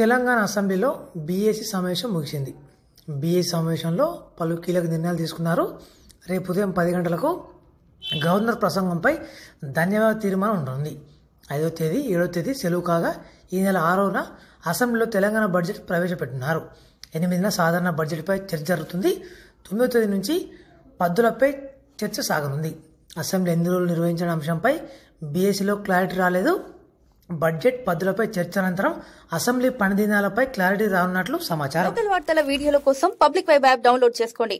తెలంగాణ అసెంబ్లీలో బీఏసీ సమావేశం ముగిసింది బీఏసీ సమావేశంలో పలు కీలక నిర్ణయాలు తీసుకున్నారు రేపు ఉదయం పది గంటలకు గవర్నర్ ప్రసంగంపై ధన్యవాద తీర్మానం ఉంటుంది ఐదో తేదీ ఏడో తేదీ సెలవు కాగా ఈ నెల ఆరోన అసెంబ్లీలో తెలంగాణ బడ్జెట్ ప్రవేశపెట్టినారు ఎనిమిదిన సాధారణ బడ్జెట్పై చర్చ జరుగుతుంది తొమ్మిదో తేదీ నుంచి పద్దులపై చర్చ సాగనుంది అసెంబ్లీ ఎన్ని రోజులు నిర్వహించిన అంశంపై బీఎస్సీలో క్లారిటీ రాలేదు బడ్జెట్ పద్దులపై చర్చ అనంతరం అసెంబ్లీ పనిదినాలపై క్లారిటీ రానున్నట్లు సమాచారం వార్తల వీడియోల కోసం పబ్లిక్ వైబ్ యాప్ డౌన్లోడ్ చేసుకోండి